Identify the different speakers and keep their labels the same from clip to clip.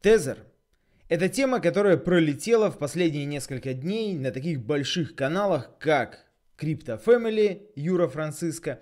Speaker 1: Тезер – это тема, которая пролетела в последние несколько дней на таких больших каналах, как Крипто Фэмили Юра Франциско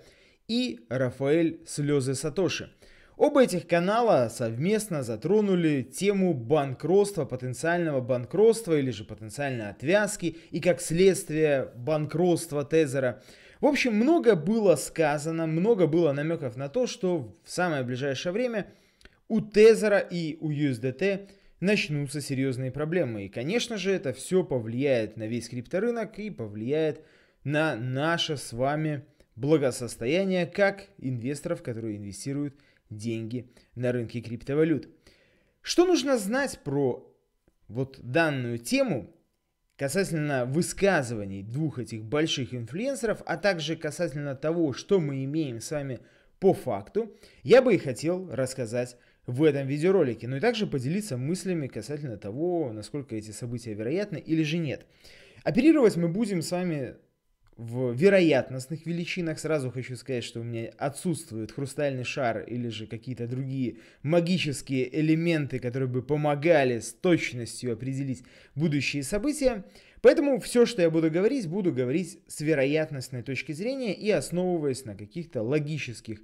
Speaker 1: и Рафаэль Слезы Сатоши. Оба этих канала совместно затронули тему банкротства, потенциального банкротства или же потенциальной отвязки и как следствие банкротства Тезера. В общем, много было сказано, много было намеков на то, что в самое ближайшее время – у Тезера и у USDT начнутся серьезные проблемы. И, конечно же, это все повлияет на весь крипторынок и повлияет на наше с вами благосостояние как инвесторов, которые инвестируют деньги на рынке криптовалют. Что нужно знать про вот данную тему касательно высказываний двух этих больших инфлюенсеров, а также касательно того, что мы имеем с вами по факту, я бы и хотел рассказать в этом видеоролике, но ну и также поделиться мыслями касательно того, насколько эти события вероятны или же нет. Оперировать мы будем с вами в вероятностных величинах. Сразу хочу сказать, что у меня отсутствует хрустальный шар или же какие-то другие магические элементы, которые бы помогали с точностью определить будущие события. Поэтому все, что я буду говорить, буду говорить с вероятностной точки зрения и основываясь на каких-то логических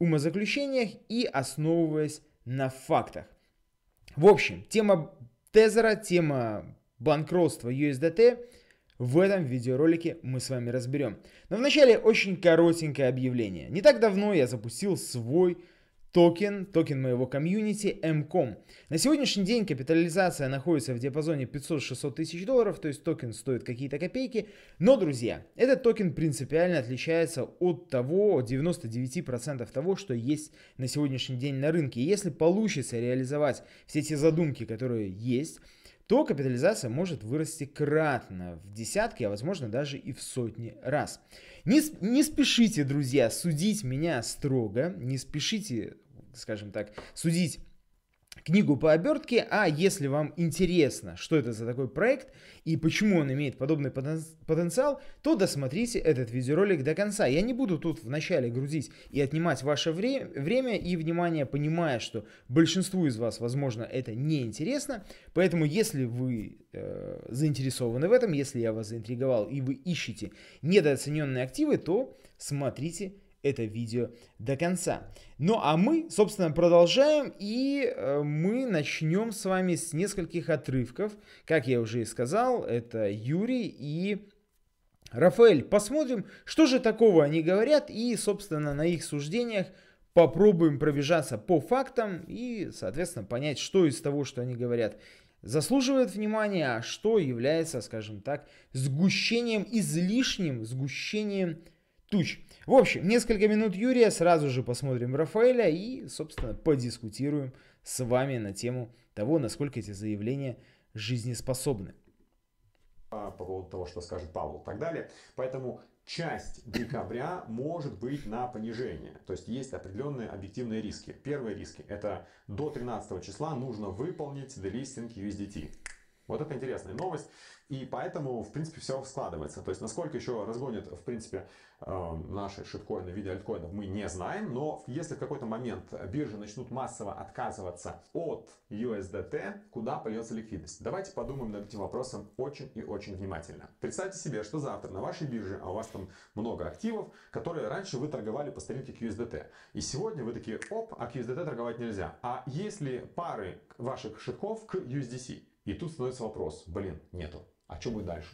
Speaker 1: умозаключениях и основываясь на фактах. В общем, тема Тезера, тема банкротства USDT в этом видеоролике мы с вами разберем. Но вначале очень коротенькое объявление. Не так давно я запустил свой токен, токен моего комьюнити MCOM. На сегодняшний день капитализация находится в диапазоне 500-600 тысяч долларов, то есть токен стоит какие-то копейки. Но, друзья, этот токен принципиально отличается от того, 99% того, что есть на сегодняшний день на рынке. И если получится реализовать все эти задумки, которые есть, то капитализация может вырасти кратно, в десятки, а возможно даже и в сотни раз. Не, не спешите, друзья, судить меня строго, не спешите, скажем так, судить книгу по обертке, а если вам интересно, что это за такой проект и почему он имеет подобный потенциал, то досмотрите этот видеоролик до конца. Я не буду тут вначале грузить и отнимать ваше вре время и внимание, понимая, что большинству из вас, возможно, это не интересно, поэтому если вы э, заинтересованы в этом, если я вас заинтриговал и вы ищете недооцененные активы, то смотрите это видео до конца. Ну а мы, собственно, продолжаем, и э, мы начнем с вами с нескольких отрывков. Как я уже и сказал, это Юрий и Рафаэль. Посмотрим, что же такого они говорят, и, собственно, на их суждениях попробуем пробежаться по фактам и, соответственно, понять, что из того, что они говорят, заслуживает внимания, а что является, скажем так, сгущением, излишним сгущением туч. В общем, несколько минут Юрия, сразу же посмотрим Рафаэля и, собственно, подискутируем с вами на тему того, насколько эти заявления жизнеспособны.
Speaker 2: А, по поводу того, что скажет Павел и так далее. Поэтому часть декабря может быть на понижение. То есть есть определенные объективные риски. Первые риски это до 13 числа нужно выполнить делистинг USDT. Вот это интересная новость. И поэтому, в принципе, все складывается. То есть, насколько еще разгонит, в принципе, эм, наши шиткоины в виде альткоинов, мы не знаем. Но если в какой-то момент биржи начнут массово отказываться от USDT, куда польется ликвидность? Давайте подумаем над этим вопросом очень и очень внимательно. Представьте себе, что завтра на вашей бирже, а у вас там много активов, которые раньше вы торговали по старинке QSDT. И сегодня вы такие, оп, а QSDT торговать нельзя. А если пары ваших шитков к USDC? И тут становится вопрос, блин, нету. А что будет дальше?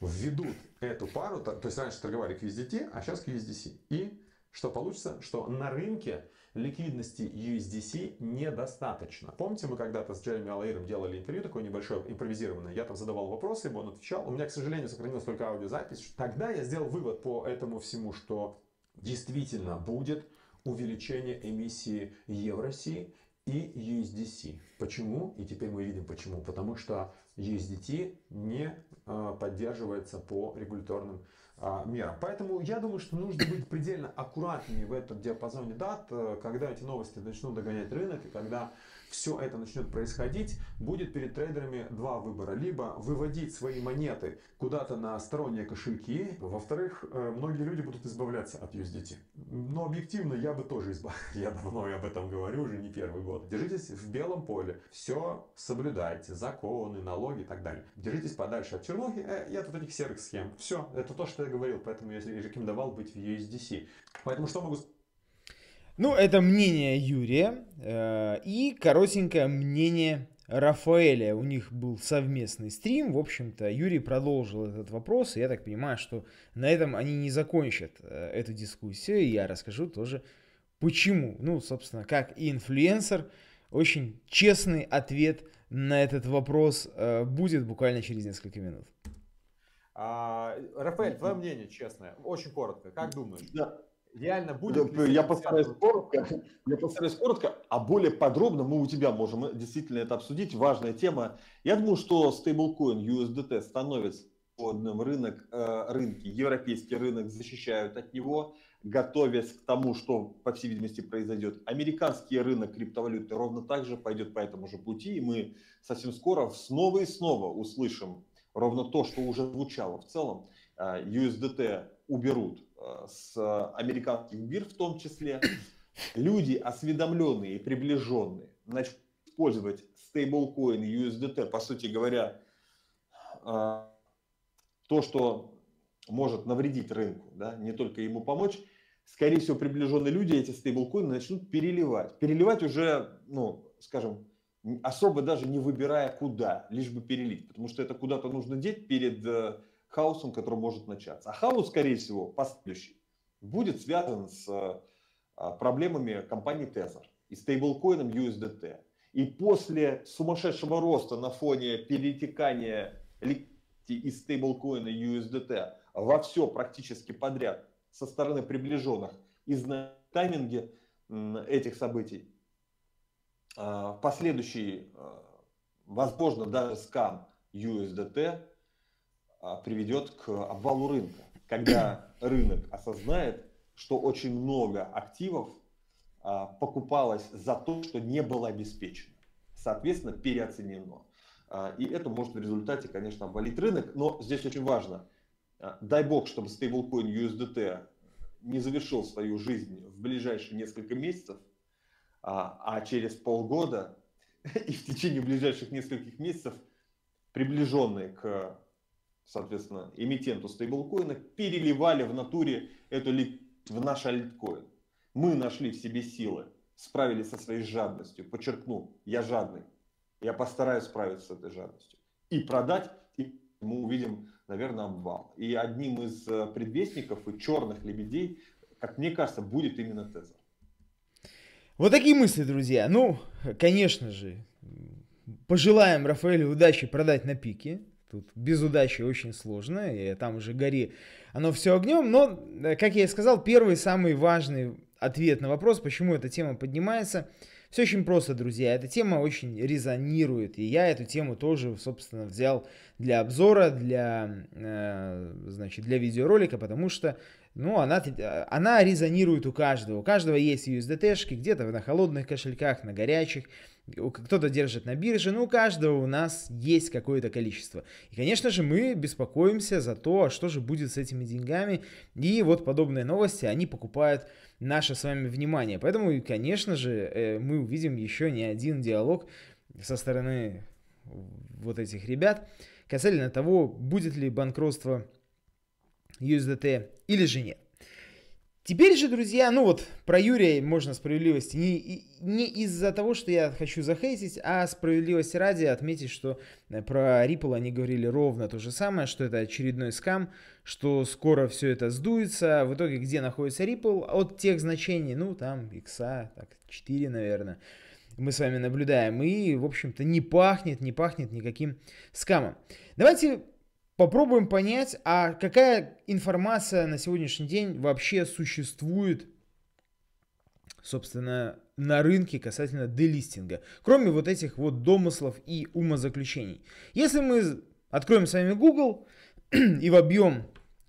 Speaker 2: Введут эту пару, то есть раньше торговали QSDT, а сейчас QSDC. И что получится? Что на рынке ликвидности USDC недостаточно. Помните, мы когда-то с Джереми Алаиром делали интервью, такое небольшое, импровизированное. Я там задавал вопросы, ему он отвечал. У меня, к сожалению, сохранилась только аудиозапись. Тогда я сделал вывод по этому всему, что действительно будет увеличение эмиссии Евросии и USDC. Почему? И теперь мы видим почему. Потому что USDT не а, поддерживается по регуляторным а, мерам. Поэтому я думаю, что нужно быть предельно аккуратными в этом диапазоне дат, э, когда эти новости начнут догонять рынок и когда все это начнет происходить, будет перед трейдерами два выбора. Либо выводить свои монеты куда-то на сторонние кошельки. Во-вторых, э, многие люди будут избавляться от USDT. Но объективно я бы тоже избавился. Я давно об этом говорю, уже не первый год. Держитесь в белом поле. Все соблюдайте. Законы, налоги и так далее. Держитесь подальше от чернухи и от вот этих серых схем. Все. Это то, что я говорил. Поэтому я рекомендовал быть в USDC. Поэтому
Speaker 1: что могу ну, это мнение Юрия э, и коротенькое мнение Рафаэля. У них был совместный стрим. В общем-то, Юрий продолжил этот вопрос. И я так понимаю, что на этом они не закончат э, эту дискуссию. И я расскажу тоже, почему. Ну, собственно, как и инфлюенсер, очень честный ответ на этот вопрос э, будет буквально через несколько минут.
Speaker 2: А, Рафаэль, твое мнение честное, очень коротко, как думаешь? Да, реально ну, будет. Я, я постараюсь
Speaker 3: коротко, я постараюсь коротко, а более подробно мы у тебя можем э, действительно это обсудить. Важная тема. Я думаю, что стейблкоин USDT становится одним рынок, э, рынки, европейский рынок защищают от него, готовясь к тому, что, по всей видимости, произойдет. Американский рынок криптовалюты ровно так же пойдет по этому же пути, и мы совсем скоро снова и снова услышим ровно то, что уже звучало в целом. USDT э, уберут Э, с э, американских бир в том числе, люди, осведомленные и приближенные, начнут использовать стейблкоин USDT, по сути говоря, э, то, что может навредить рынку, да, не только ему помочь, скорее всего, приближенные люди эти стейблкоины начнут переливать. Переливать уже, ну, скажем, особо даже не выбирая куда, лишь бы перелить, потому что это куда-то нужно деть перед хаосом, который может начаться. А хаос, скорее всего, последующий, будет связан с а, проблемами компании Tether и стейблкоином USDT. И после сумасшедшего роста на фоне перетекания из стейблкоина USDT во все практически подряд со стороны приближенных и на тайминге этих событий, а, последующий, а, возможно, даже скам USDT а, приведет к обвалу рынка, когда рынок осознает, что очень много активов а, покупалось за то, что не было обеспечено, соответственно, переоценено. А, и это может в результате, конечно, обвалить рынок, но здесь очень важно, дай бог, чтобы стейблкоин USDT не завершил свою жизнь в ближайшие несколько месяцев, а через полгода и в течение ближайших нескольких месяцев приближенные к соответственно, эмитенту стейблкоина, переливали в натуре эту в наш альткоин. Мы нашли в себе силы, справились со своей жадностью. Подчеркну, я жадный. Я постараюсь справиться с этой жадностью. И продать, и мы увидим, наверное, обвал. И одним из э, предвестников и черных лебедей, как мне кажется, будет именно теза.
Speaker 1: Вот такие мысли, друзья. Ну, конечно же, пожелаем Рафаэлю удачи продать на пике. Тут без удачи очень сложно, и там уже гори оно все огнем. Но, э, как я и сказал, первый самый важный ответ на вопрос, почему эта тема поднимается, все очень просто, друзья. Эта тема очень резонирует, и я эту тему тоже, собственно, взял для обзора, для, э, значит, для видеоролика, потому что ну, она, э, она резонирует у каждого. У каждого есть USDT-шки где-то на холодных кошельках, на горячих. Кто-то держит на бирже, но ну, у каждого у нас есть какое-то количество. И, конечно же, мы беспокоимся за то, а что же будет с этими деньгами. И вот подобные новости, они покупают наше с вами внимание. Поэтому, конечно же, э, мы увидим еще не один диалог со стороны вот этих ребят касательно того, будет ли банкротство USDT или же нет. Теперь же, друзья, ну вот про Юрия можно справедливости. Не, не из-за того, что я хочу захейтить, а справедливости ради отметить, что э, про Ripple они говорили ровно то же самое, что это очередной скам, что скоро все это сдуется. А в итоге, где находится Ripple? От тех значений, ну там, икса, так, 4, наверное, мы с вами наблюдаем. И, в общем-то, не пахнет, не пахнет никаким скамом. Давайте Попробуем понять, а какая информация на сегодняшний день вообще существует, собственно, на рынке касательно делистинга, кроме вот этих вот домыслов и умозаключений. Если мы откроем с вами Google и вобьем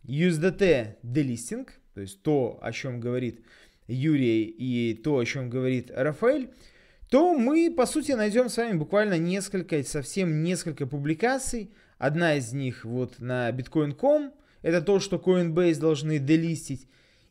Speaker 1: USDT делистинг, то есть то, о чем говорит Юрий и то, о чем говорит Рафаэль, то мы, по сути, найдем с вами буквально несколько, совсем несколько публикаций, Одна из них вот на Bitcoin.com, это то, что Coinbase должны делистить.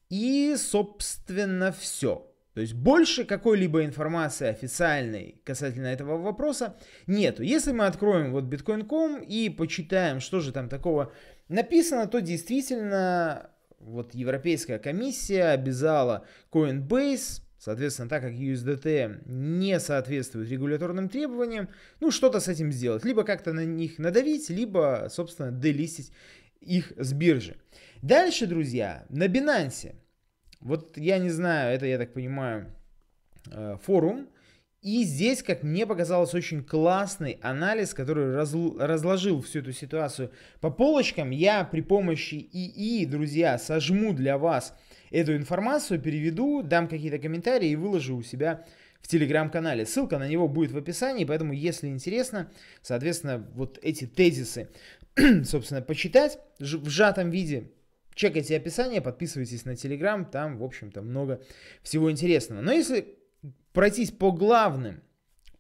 Speaker 1: И, собственно, все. То есть больше какой-либо информации официальной касательно этого вопроса нету. Если мы откроем вот Bitcoin.com и почитаем, что же там такого написано, то действительно вот Европейская комиссия обязала Coinbase Соответственно, так как USDT не соответствует регуляторным требованиям, ну что-то с этим сделать. Либо как-то на них надавить, либо, собственно, делистить их с биржи. Дальше, друзья, на Binance. Вот я не знаю, это, я так понимаю, э, форум. И здесь, как мне показалось, очень классный анализ, который разложил всю эту ситуацию по полочкам. Я при помощи ИИ, друзья, сожму для вас эту информацию, переведу, дам какие-то комментарии и выложу у себя в телеграм-канале. Ссылка на него будет в описании, поэтому, если интересно, соответственно, вот эти тезисы, собственно, почитать в сжатом виде, чекайте описание, подписывайтесь на телеграм, там, в общем-то, много всего интересного. Но если пройтись по главным,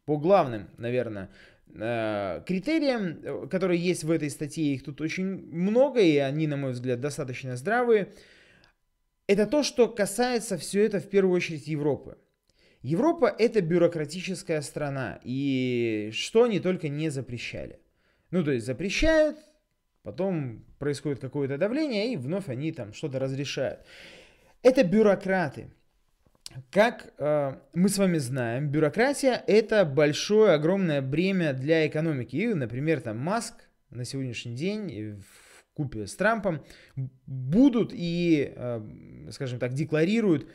Speaker 1: по главным, наверное, э, критериям, э, которые есть в этой статье, их тут очень много, и они, на мой взгляд, достаточно здравые. Это то, что касается все это в первую очередь Европы. Европа – это бюрократическая страна, и что они только не запрещали. Ну, то есть запрещают, потом происходит какое-то давление, и вновь они там что-то разрешают. Это бюрократы. Как э, мы с вами знаем, бюрократия – это большое, огромное бремя для экономики. И, например, там Маск на сегодняшний день купе с Трампом, будут и, э, скажем так, декларируют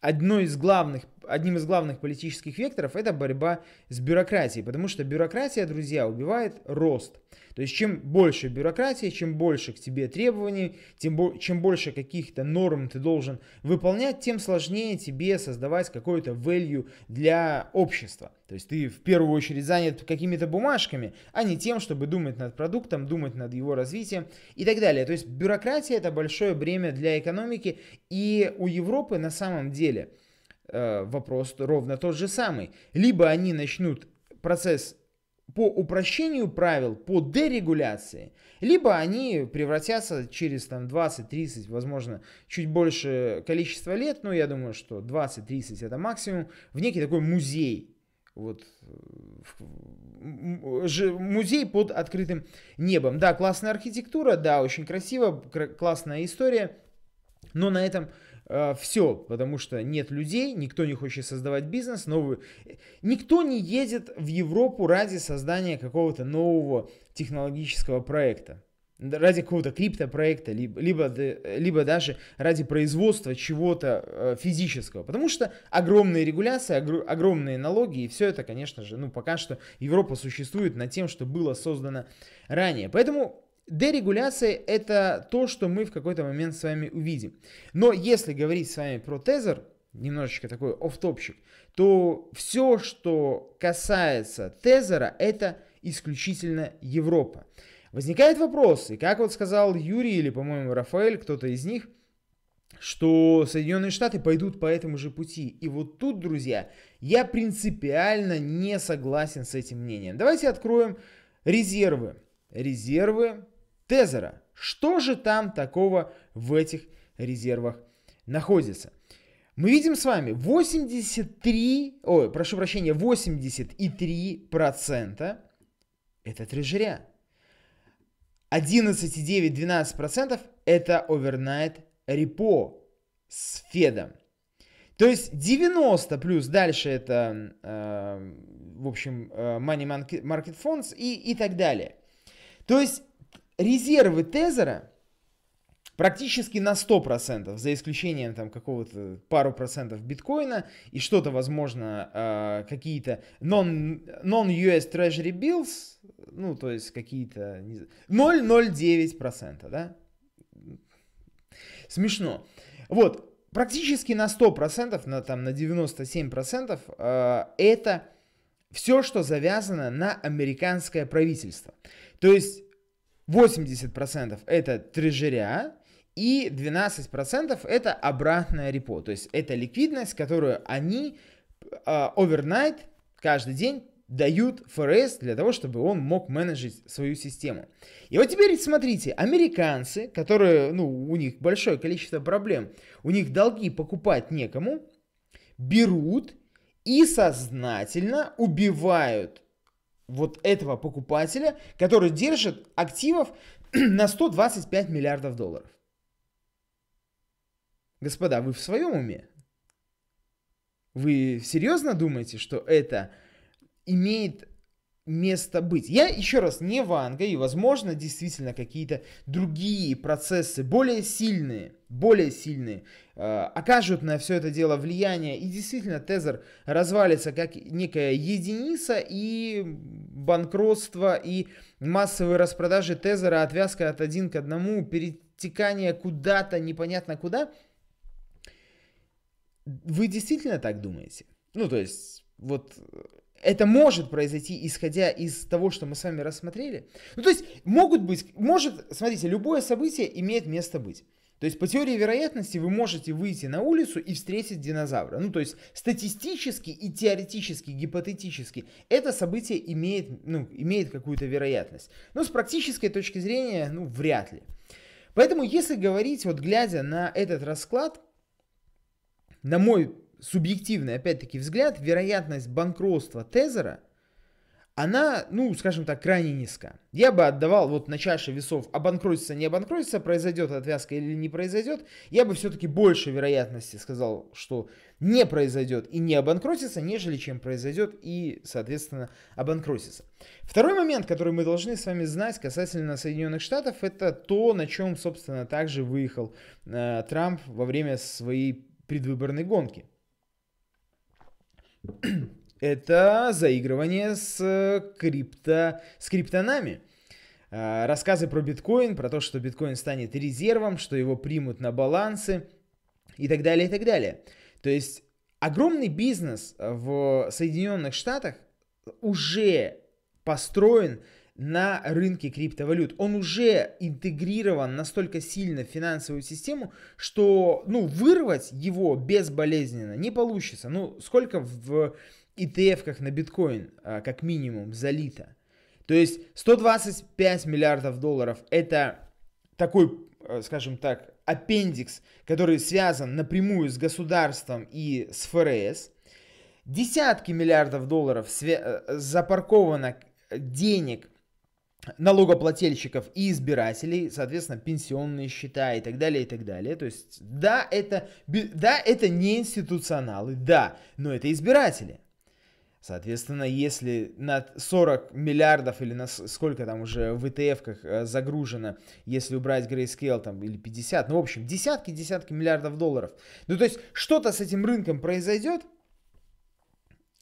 Speaker 1: одно из главных одним из главных политических векторов это борьба с бюрократией, потому что бюрократия, друзья, убивает рост. То есть чем больше бюрократии, чем больше к тебе требований, тем бо- чем больше каких-то норм ты должен выполнять, тем сложнее тебе создавать какое-то value для общества. То есть ты в первую очередь занят какими-то бумажками, а не тем, чтобы думать над продуктом, думать над его развитием и так далее. То есть бюрократия это большое бремя для экономики и у Европы на самом деле – Э, вопрос ровно тот же самый. Либо они начнут процесс по упрощению правил, по дерегуляции, либо они превратятся через там 20-30, возможно, чуть больше количества лет, но ну, я думаю, что 20-30 это максимум, в некий такой музей, вот музей под открытым небом. Да, классная архитектура, да, очень красиво, классная история, но на этом Э, все, потому что нет людей, никто не хочет создавать бизнес, новый. Никто не едет в Европу ради создания какого-то нового технологического проекта, ради какого-то криптопроекта, либо, либо, либо даже ради производства чего-то э, физического, потому что огромные регуляции, огромные налоги, и все это, конечно же, ну пока что Европа существует над тем, что было создано ранее. Поэтому Дерегуляция – это то, что мы в какой-то момент с вами увидим. Но если говорить с вами про тезер, немножечко такой офтопчик, то все, что касается тезера, это исключительно Европа. Возникает вопрос, и как вот сказал Юрий или, по-моему, Рафаэль, кто-то из них, что Соединенные Штаты пойдут по этому же пути. И вот тут, друзья, я принципиально не согласен с этим мнением. Давайте откроем резервы резервы Тезера. Что же там такого в этих резервах находится? Мы видим с вами 83, ой, прошу прощения, 83% это трежеря. 11,9-12% это овернайт репо с Федом. То есть 90 плюс дальше это, э, в общем, э, money market funds и, и так далее. То есть резервы тезера практически на 100%, за исключением там какого-то пару процентов биткоина и что-то, возможно, а, какие-то non-US non Treasury Bills, ну, то есть какие-то... 0,09%, да? Смешно. Вот, практически на 100%, на, там, на 97% э, а, это все, что завязано на американское правительство. То есть 80% это трежеря, и 12% это обратная репо, то есть это ликвидность, которую они овернайт, э, каждый день дают ФРС для того, чтобы он мог менеджить свою систему. И вот теперь смотрите, американцы, которые, ну, у них большое количество проблем, у них долги покупать некому, берут и сознательно убивают вот этого покупателя, который держит активов на 125 миллиардов долларов. Господа, вы в своем уме? Вы серьезно думаете, что это имеет место быть. Я еще раз не Ванга, и возможно действительно какие-то другие процессы, более сильные, более сильные, э, окажут на все это дело влияние, и действительно тезер развалится как некая единица, и банкротство, и массовые распродажи тезера, отвязка от один к одному, перетекание куда-то непонятно куда. Вы действительно так думаете? Ну, то есть, вот э, это может произойти, исходя из того, что мы с вами рассмотрели. Ну, то есть, могут быть, может, смотрите, любое событие имеет место быть. То есть по теории вероятности вы можете выйти на улицу и встретить динозавра. Ну, то есть статистически и теоретически, гипотетически это событие имеет, ну, имеет какую-то вероятность. Но ну, с практической точки зрения, ну, вряд ли. Поэтому, если говорить, вот глядя на этот расклад, на мой субъективный, опять-таки, взгляд, вероятность банкротства Тезера она, ну, скажем так, крайне низка. Я бы отдавал вот на чаше весов, обанкротится, не обанкротится, произойдет отвязка или не произойдет. Я бы все-таки больше вероятности сказал, что не произойдет и не обанкротится, нежели чем произойдет и, соответственно, обанкротится. Второй момент, который мы должны с вами знать касательно Соединенных Штатов, это то, на чем, собственно, также выехал э, Трамп во время своей предвыборной гонки это заигрывание с, э, крипто, с криптонами. А, рассказы про биткоин, про то, что биткоин станет резервом, что его примут на балансы и так далее, и так далее. То есть огромный бизнес в Соединенных Штатах уже построен на рынке криптовалют. Он уже интегрирован настолько сильно в финансовую систему, что ну, вырвать его безболезненно не получится. Ну, сколько в ETF на биткоин, а, как минимум, залито. То есть 125 миллиардов долларов это такой, а, скажем так, аппендикс, который связан напрямую с государством и с ФРС. Десятки миллиардов долларов а, запарковано э, денег налогоплательщиков и избирателей, соответственно, пенсионные счета и так далее, и так далее. То есть, да, это, да, это не институционалы, да, но это избиратели. Соответственно, если на 40 миллиардов или на сколько там уже в ETF-ках э, загружено, если убрать Grayscale там или 50, ну в общем десятки-десятки миллиардов долларов. Ну то есть что-то с этим рынком произойдет,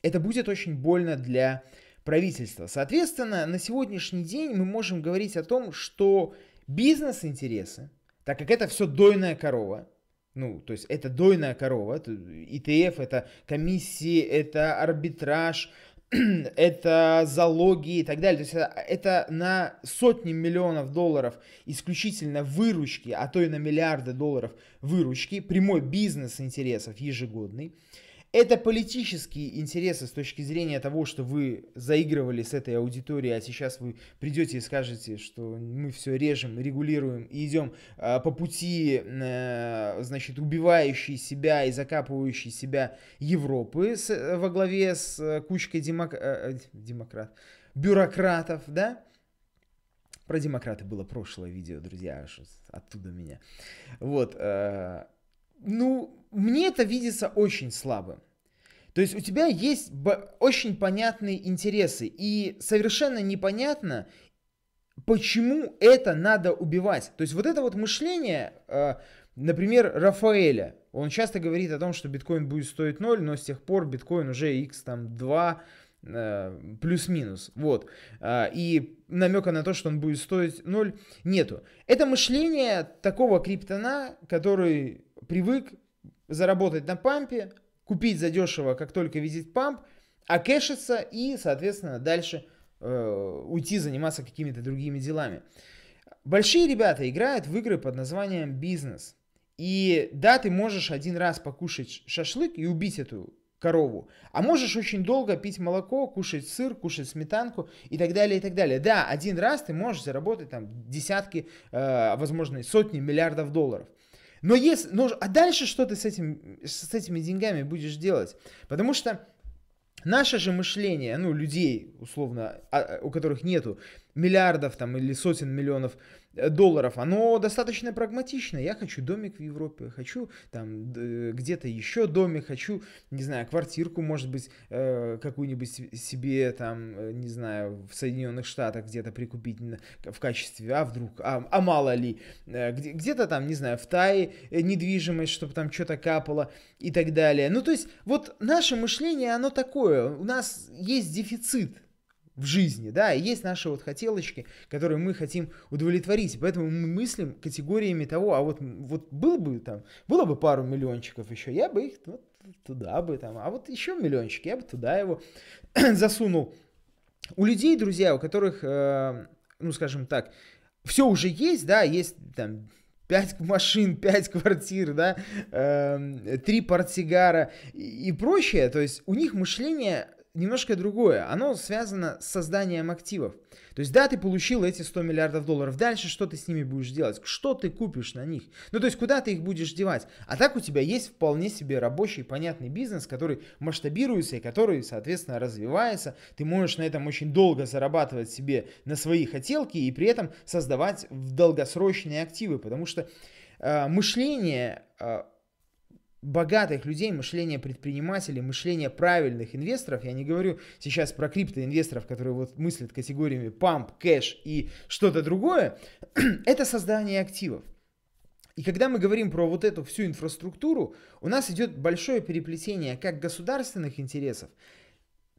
Speaker 1: это будет очень больно для правительства. Соответственно, на сегодняшний день мы можем говорить о том, что бизнес-интересы, так как это все дойная корова, ну, то есть это дойная корова, это ETF, это комиссии, это арбитраж, это залоги и так далее. То есть это, это на сотни миллионов долларов исключительно выручки, а то и на миллиарды долларов выручки, прямой бизнес интересов ежегодный это политические интересы с точки зрения того, что вы заигрывали с этой аудиторией, а сейчас вы придете и скажете, что мы все режем, регулируем и идем э, а, по пути, э, значит, убивающей себя и закапывающей себя Европы с, э, во главе с э, кучкой демок... Э, э, демократ... бюрократов, да? Про демократы было прошлое видео, друзья, аж оттуда меня. Вот, э, ну, мне это видится очень слабым. То есть у тебя есть очень понятные интересы, и совершенно непонятно, почему это надо убивать. То есть вот это вот мышление, э, например, Рафаэля, он часто говорит о том, что биткоин будет стоить 0, но с тех пор биткоин уже x там 2, э, плюс-минус, вот, э, и намека на то, что он будет стоить 0, нету. Это мышление такого криптона, который привык заработать на пампе, купить задешево, как только видит памп, а и, соответственно, дальше э, уйти заниматься какими-то другими делами. Большие ребята играют в игры под названием бизнес. И да, ты можешь один раз покушать шашлык и убить эту корову. А можешь очень долго пить молоко, кушать сыр, кушать сметанку и так далее, и так далее. Да, один раз ты можешь заработать там десятки, э, возможно, сотни миллиардов долларов. Но если, но, ну, а дальше что ты с, этим, с этими деньгами будешь делать? Потому что наше же мышление, ну, людей, условно, а, у которых нету миллиардов там или сотен миллионов Э, долларов, оно достаточно прагматично. Я хочу домик в Европе, хочу там э, где-то еще домик, хочу, не знаю, квартирку, может быть, э, какую-нибудь себе там, не знаю, в Соединенных Штатах где-то прикупить в качестве, а вдруг, а, а мало ли, где-то там, не знаю, в Тае недвижимость, чтобы там что-то капало и так далее. Ну, то есть, вот наше мышление, оно такое, у нас есть дефицит, в жизни, да, и есть наши вот хотелочки, которые мы хотим удовлетворить, поэтому мы мыслим категориями того, а вот, вот был бы там, было бы пару миллиончиков еще, я бы их ну, туда бы там, а вот еще миллиончик, я бы туда его засунул. У людей, друзья, у которых, э, ну, скажем так, все уже есть, да, есть там 5 машин, 5 квартир, да, э, эм, 3 портсигара и, и прочее. То есть у них мышление немножко другое. Оно связано с созданием активов. То есть, да, ты получил эти 100 миллиардов долларов. Дальше что ты с ними будешь делать? Что ты купишь на них? Ну, то есть, куда ты их будешь девать? А так у тебя есть вполне себе рабочий, понятный бизнес, который масштабируется и который, соответственно, развивается. Ты можешь на этом очень долго зарабатывать себе на свои хотелки и при этом создавать в долгосрочные активы, потому что э, мышление... Э, богатых людей, мышление предпринимателей, мышление правильных инвесторов, я не говорю сейчас про криптоинвесторов, которые вот мыслят категориями памп, кэш и что-то другое, это создание активов. И когда мы говорим про вот эту всю инфраструктуру, у нас идет большое переплетение как государственных интересов,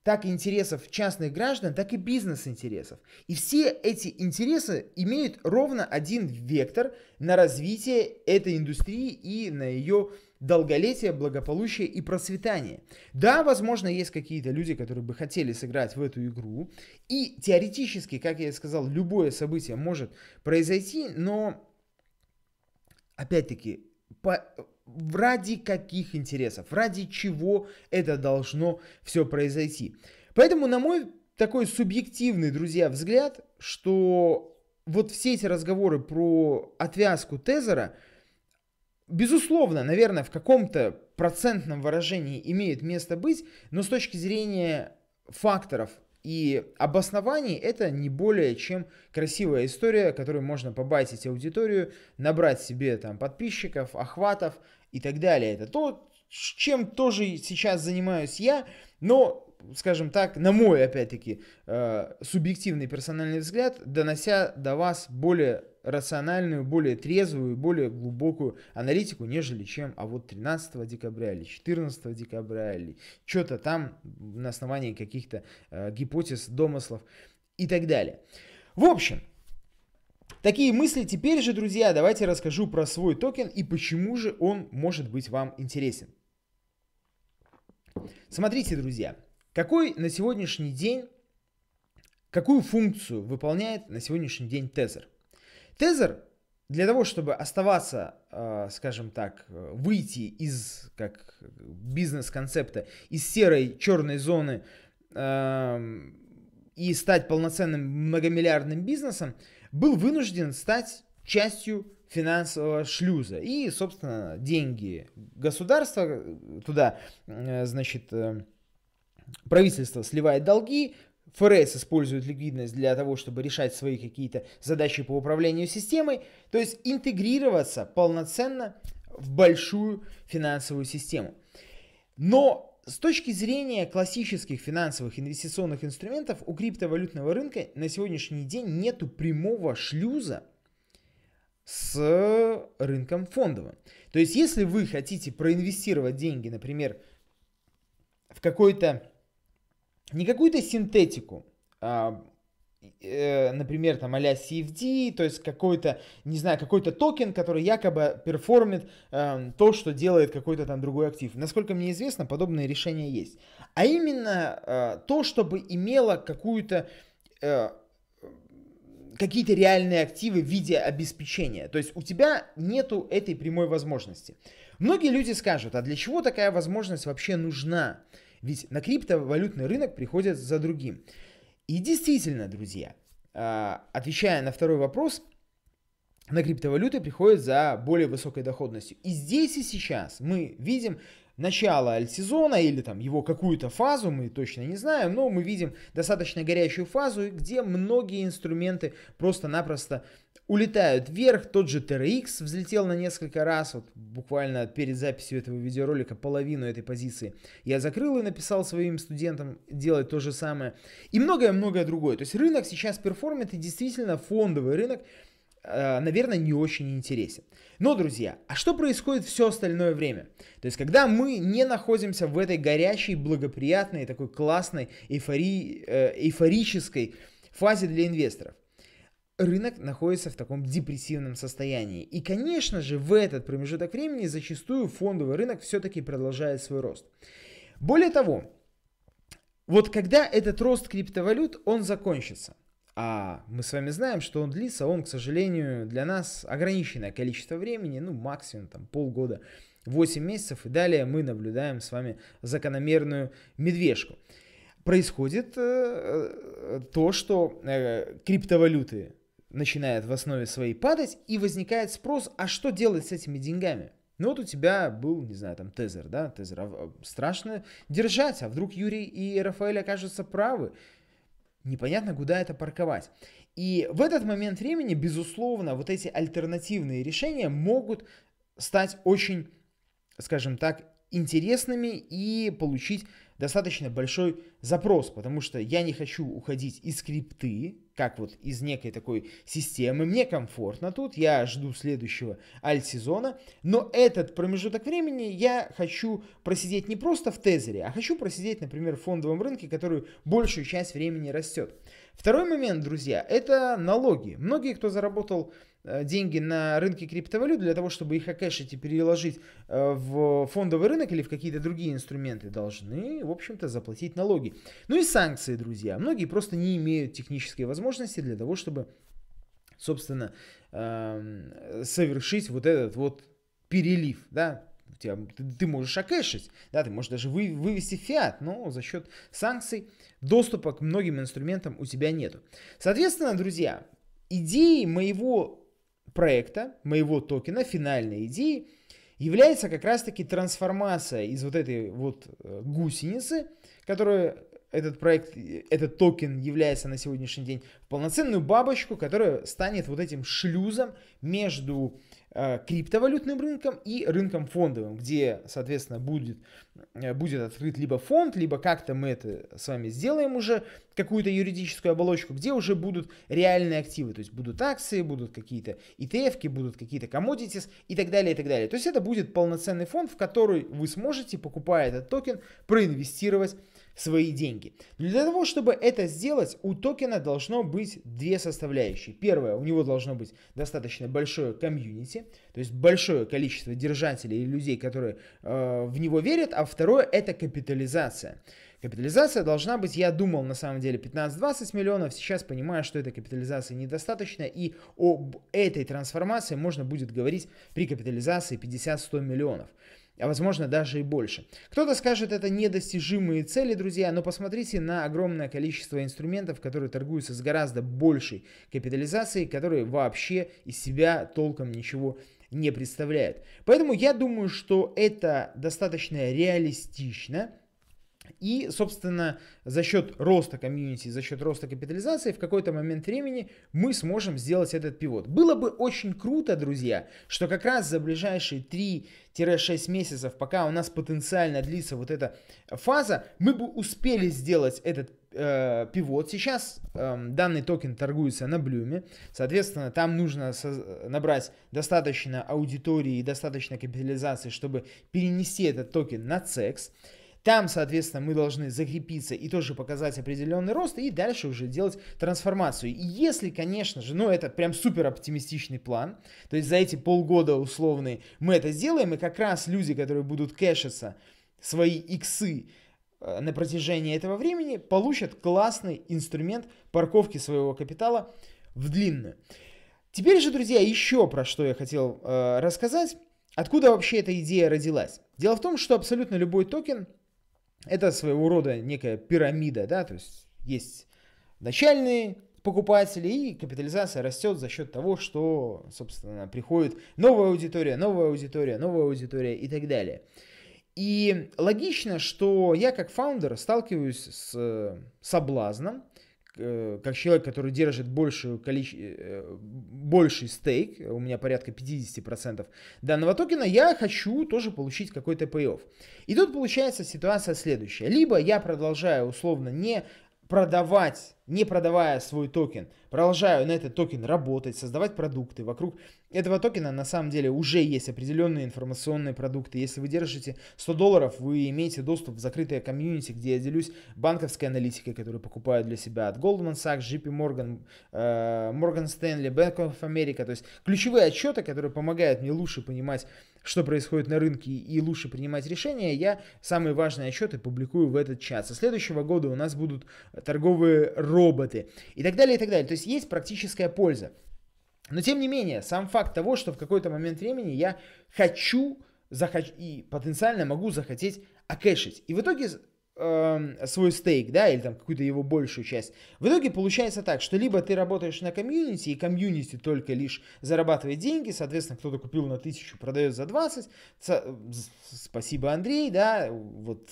Speaker 1: так и интересов частных граждан, так и бизнес-интересов. И все эти интересы имеют ровно один вектор на развитие этой индустрии и на ее долголетия, благополучия и процветания. Да, возможно, есть какие-то люди, которые бы хотели сыграть в эту игру. И теоретически, как я и сказал, любое событие может произойти, но опять-таки, по, ради каких интересов, ради чего это должно все произойти. Поэтому, на мой такой субъективный, друзья, взгляд, что вот все эти разговоры про отвязку Тезера – безусловно, наверное, в каком-то процентном выражении имеет место быть, но с точки зрения факторов и обоснований это не более чем красивая история, которую можно побайтить аудиторию, набрать себе там подписчиков, охватов и так далее. Это то, чем тоже сейчас занимаюсь я, но скажем так, на мой, опять-таки, э, субъективный персональный взгляд, донося до вас более рациональную, более трезвую, более глубокую аналитику, нежели чем, а вот 13 декабря или 14 декабря или что-то там на основании каких-то э, гипотез, домыслов и так далее. В общем, такие мысли. Теперь же, друзья, давайте расскажу про свой токен и почему же он может быть вам интересен. Смотрите, друзья, какой на сегодняшний день, какую функцию выполняет на сегодняшний день тезер? Тезер для того, чтобы оставаться, э, скажем так, э, выйти из как бизнес-концепта, из серой черной зоны эм, и стать полноценным многомиллиардным бизнесом, был вынужден стать частью финансового шлюза. И, собственно, деньги государства туда, э, значит, правительство сливает долги, ФРС использует ликвидность для того, чтобы решать свои какие-то задачи по управлению системой, то есть интегрироваться полноценно в большую финансовую систему. Но с точки зрения классических финансовых инвестиционных инструментов у криптовалютного рынка на сегодняшний день нету прямого шлюза с рынком фондовым. То есть, если вы хотите проинвестировать деньги, например, в какой-то не какую-то синтетику, а, э, например, там а-ля CFD, то есть какой-то, не знаю, какой-то токен, который якобы перформит э, то, что делает какой-то там другой актив. Насколько мне известно, подобные решения есть. А именно э, то, чтобы имело какую-то э, какие-то реальные активы в виде обеспечения. То есть у тебя нету этой прямой возможности. Многие люди скажут, а для чего такая возможность вообще нужна? Ведь на криптовалютный рынок приходят за другим. И действительно, друзья, а, отвечая на второй вопрос, на криптовалюты приходят за более высокой доходностью. И здесь и сейчас мы видим, начало альтсезона или там его какую-то фазу, мы точно не знаем, но мы видим достаточно горячую фазу, где многие инструменты просто-напросто улетают вверх. Тот же TRX взлетел на несколько раз, вот буквально перед записью этого видеоролика половину этой позиции я закрыл и написал своим студентам делать то же самое. И многое-многое другое. То есть рынок сейчас перформит, и действительно фондовый рынок Э, наверное, не очень интересен. Но, друзья, а что происходит все остальное время? То есть, когда мы не находимся в этой горячей, благоприятной, такой классной, эйфори, э, эйфорической фазе для инвесторов? рынок находится в таком депрессивном состоянии. И, конечно же, в этот промежуток времени зачастую фондовый рынок все-таки продолжает свой рост. Более того, вот когда этот рост криптовалют, он закончится – а мы с вами знаем, что он длится, он, к сожалению, для нас ограниченное количество времени, ну, максимум там полгода, 8 месяцев, и далее мы наблюдаем с вами закономерную медвежку. Происходит э, э, то, что э, криптовалюты начинают в основе своей падать, и возникает спрос, а что делать с этими деньгами? Ну вот у тебя был, не знаю, там тезер, да, тезер, а, а страшно держать, а вдруг Юрий и Рафаэль окажутся правы, непонятно, куда это парковать. И в этот момент времени, безусловно, вот эти альтернативные решения могут стать очень, скажем так, интересными и получить достаточно большой запрос, потому что я не хочу уходить из крипты, как вот из некой такой системы. Мне комфортно тут, я жду следующего альт-сезона, но этот промежуток времени я хочу просидеть не просто в тезере, а хочу просидеть, например, в фондовом рынке, который большую часть времени растет. Второй момент, друзья, это налоги. Многие, кто заработал Э, деньги на рынке криптовалют для того, чтобы их окэшить и переложить э, в фондовый рынок или в какие-то другие инструменты, должны, в общем-то, заплатить налоги. Ну и санкции, друзья. Многие просто не имеют технической возможности для того, чтобы, собственно, эм, совершить вот этот вот перелив, да, тебя, ты, можешь окэшить, да, ты можешь даже вы, вывести фиат, но за счет санкций доступа к многим инструментам у тебя нету. Соответственно, друзья, идеи моего проекта, моего токена, финальной идеи, является как раз-таки трансформация из вот этой вот э, гусеницы, которую этот проект, этот токен является на сегодняшний день, в полноценную бабочку, которая станет вот этим шлюзом между Э, криптовалютным рынком и рынком фондовым, где, соответственно, будет, э, будет открыт либо фонд, либо как-то мы это с вами сделаем уже, какую-то юридическую оболочку, где уже будут реальные активы, то есть будут акции, будут какие-то ETF, будут какие-то commodities и так далее, и так далее. То есть это будет полноценный фонд, в который вы сможете, покупая этот токен, проинвестировать свои деньги. Но для того, чтобы это сделать, у токена должно быть две составляющие. Первое, у него должно быть достаточно большое комьюнити, то есть большое количество держателей и людей, которые э, в него верят, а второе это капитализация. Капитализация должна быть, я думал на самом деле 15-20 миллионов, сейчас понимаю, что эта капитализация недостаточна, и об этой трансформации можно будет говорить при капитализации 50-100 миллионов а возможно даже и больше. Кто-то скажет, это недостижимые цели, друзья, но посмотрите на огромное количество инструментов, которые торгуются с гораздо большей капитализацией, которые вообще из себя толком ничего не представляют. Поэтому я думаю, что это достаточно реалистично, и, собственно, за счет роста комьюнити, за счет роста капитализации в какой-то момент времени мы сможем сделать этот пивот. Было бы очень круто, друзья, что как раз за ближайшие 3-6 месяцев, пока у нас потенциально длится вот эта фаза, мы бы успели сделать этот э, пивот. Сейчас э, данный токен торгуется на Блюме. Соответственно, там нужно набрать достаточно аудитории и достаточно капитализации, чтобы перенести этот токен на CEX. Там, соответственно, мы должны закрепиться и тоже показать определенный рост и дальше уже делать трансформацию. И если, конечно же, ну это прям супер оптимистичный план, то есть за эти полгода условные мы это сделаем, и как раз люди, которые будут кэшиться свои иксы, э, на протяжении этого времени получат классный инструмент парковки своего капитала в длинную. Теперь же, друзья, еще про что я хотел э, рассказать. Откуда вообще эта идея родилась? Дело в том, что абсолютно любой токен это своего рода некая пирамида, да, то есть есть начальные покупатели, и капитализация растет за счет того, что, собственно, приходит новая аудитория, новая аудитория, новая аудитория и так далее. И логично, что я как фаундер сталкиваюсь с э, соблазном Э, как человек, который держит большую количе... Э, больший стейк, у меня порядка 50% данного токена, я хочу тоже получить какой-то payoff. И тут получается ситуация следующая. Либо я продолжаю условно не продавать не продавая свой токен, продолжаю на этот токен работать, создавать продукты. Вокруг этого токена на самом деле уже есть определенные информационные продукты. Если вы держите 100 долларов, вы имеете доступ в закрытое комьюнити, где я делюсь банковской аналитикой, которую покупаю для себя от Goldman Sachs, JP Morgan, э, Morgan Stanley, Bank of America. То есть ключевые отчеты, которые помогают мне лучше понимать, что происходит на рынке и лучше принимать решения, я самые важные отчеты публикую в этот чат. Со следующего года у нас будут торговые роботы и так далее, и так далее. То есть есть практическая польза. Но тем не менее, сам факт того, что в какой-то момент времени я хочу захоч... и потенциально могу захотеть окэшить. И в итоге Эм, свой стейк, да, или там какую-то его большую часть. В итоге получается так, что либо ты работаешь на комьюнити, и комьюнити только лишь зарабатывает деньги, соответственно, кто-то купил на тысячу, продает за 20, спасибо, Андрей, да, вот,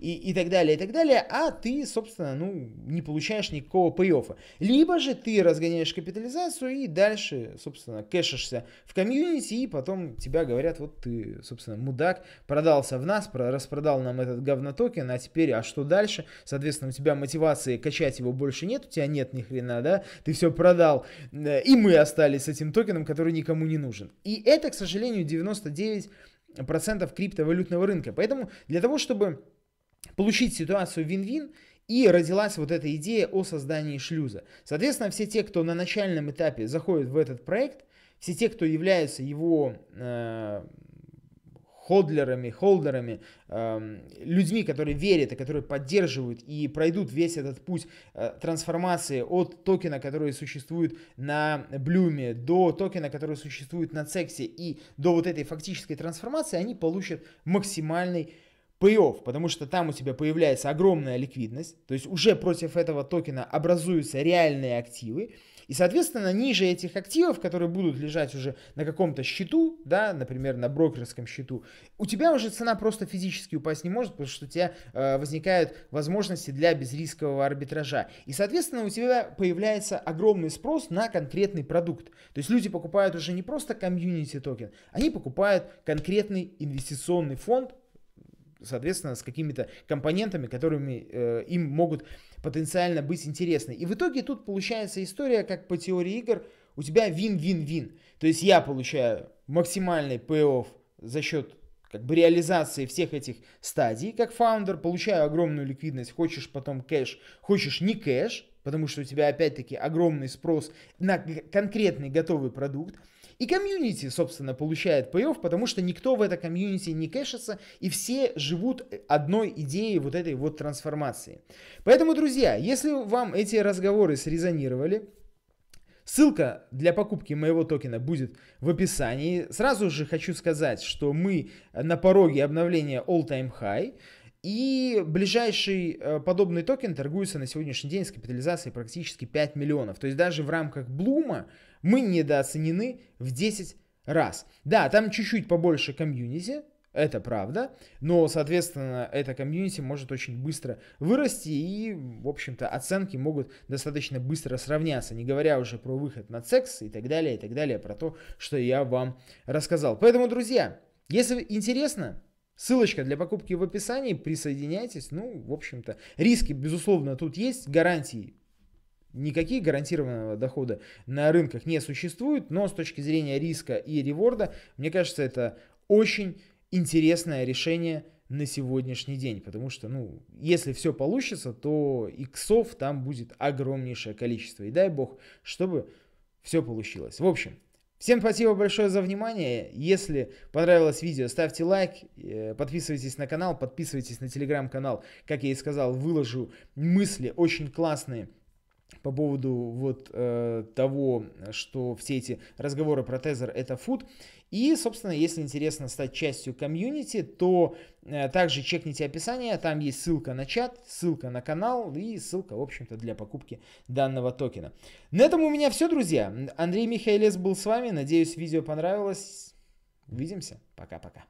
Speaker 1: и, и так далее, и так далее, а ты, собственно, ну, не получаешь никакого пей -оффа. Либо же ты разгоняешь капитализацию и дальше, собственно, кэшишься в комьюнити, и потом тебя говорят, вот ты, собственно, мудак, продался в нас, распродал нам этот говнотокен, а теперь теперь, а что дальше? Соответственно, у тебя мотивации качать его больше нет, у тебя нет ни хрена, да? Ты все продал, э, и мы остались с этим токеном, который никому не нужен. И это, к сожалению, 99% криптовалютного рынка. Поэтому для того, чтобы получить ситуацию вин-вин, и родилась вот эта идея о создании шлюза. Соответственно, все те, кто на начальном этапе заходит в этот проект, все те, кто являются его э, холдерами, холдерами, эм, людьми, которые верят и которые поддерживают и пройдут весь этот путь э, трансформации от токена, который существует на Блюме, до токена, который существует на Сексе и до вот этой фактической трансформации, они получат максимальный payoff, потому что там у тебя появляется огромная ликвидность, то есть уже против этого токена образуются реальные активы, и, соответственно, ниже этих активов, которые будут лежать уже на каком-то счету, да, например, на брокерском счету, у тебя уже цена просто физически упасть не может, потому что у тебя э, возникают возможности для безрискового арбитража. И, соответственно, у тебя появляется огромный спрос на конкретный продукт. То есть люди покупают уже не просто комьюнити токен, они покупают конкретный инвестиционный фонд соответственно, с какими-то компонентами, которыми э, им могут потенциально быть интересны. И в итоге тут получается история, как по теории игр, у тебя вин-вин-вин. То есть я получаю максимальный payoff за счет как бы реализации всех этих стадий, как фаундер, получаю огромную ликвидность, хочешь потом кэш, хочешь не кэш, потому что у тебя опять-таки огромный спрос на конкретный готовый продукт, и комьюнити, собственно, получает payoff, потому что никто в это комьюнити не кэшится, и все живут одной идеей вот этой вот трансформации. Поэтому, друзья, если вам эти разговоры срезонировали, Ссылка для покупки моего токена будет в описании. Сразу же хочу сказать, что мы на пороге обновления All Time High. И ближайший э, подобный токен торгуется на сегодняшний день с капитализацией практически 5 миллионов. То есть даже в рамках Блума мы недооценены в 10 раз. Да, там чуть-чуть побольше комьюнити, это правда, но, соответственно, это комьюнити может очень быстро вырасти, и, в общем-то, оценки могут достаточно быстро сравняться, не говоря уже про выход на секс и так далее, и так далее, про то, что я вам рассказал. Поэтому, друзья, если интересно, Ссылочка для покупки в описании, присоединяйтесь. Ну, в общем-то, риски, безусловно, тут есть, гарантии никаких гарантированного дохода на рынках не существует, но с точки зрения риска и реворда, мне кажется, это очень интересное решение на сегодняшний день, потому что, ну, если все получится, то иксов там будет огромнейшее количество, и дай бог, чтобы все получилось. В общем, Всем спасибо большое за внимание. Если понравилось видео, ставьте лайк, э, подписывайтесь на канал, подписывайтесь на телеграм-канал. Как я и сказал, выложу мысли очень классные по поводу вот э, того, что все эти разговоры про тезер это фуд. И, собственно, если интересно стать частью комьюнити, то э, также чекните описание, там есть ссылка на чат, ссылка на канал и ссылка, в общем-то, для покупки данного токена. На этом у меня все, друзья. Андрей Михайлес был с вами, надеюсь, видео понравилось. Увидимся, пока-пока.